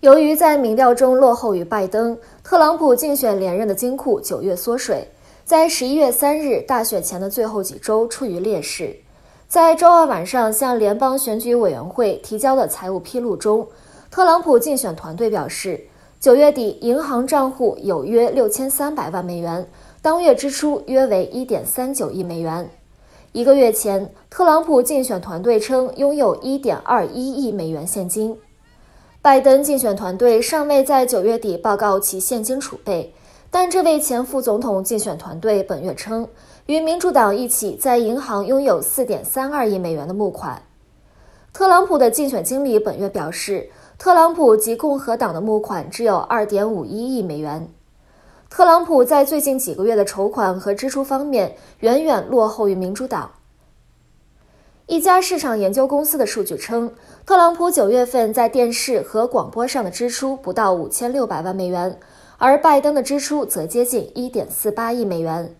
由于在民调中落后于拜登，特朗普竞选连任的金库九月缩水，在十一月三日大选前的最后几周处于劣势。在周二晚上向联邦选举委员会提交的财务披露中，特朗普竞选团队表示，九月底银行账户有约六千三百万美元，当月支出约为一点三九亿美元。一个月前，特朗普竞选团队称拥有一点二一亿美元现金。拜登竞选团队尚未在九月底报告其现金储备，但这位前副总统竞选团队本月称，与民主党一起在银行拥有4.32亿美元的募款。特朗普的竞选经理本月表示，特朗普及共和党的募款只有2.51亿美元。特朗普在最近几个月的筹款和支出方面远远落后于民主党。一家市场研究公司的数据称，特朗普九月份在电视和广播上的支出不到五千六百万美元，而拜登的支出则接近一点四八亿美元。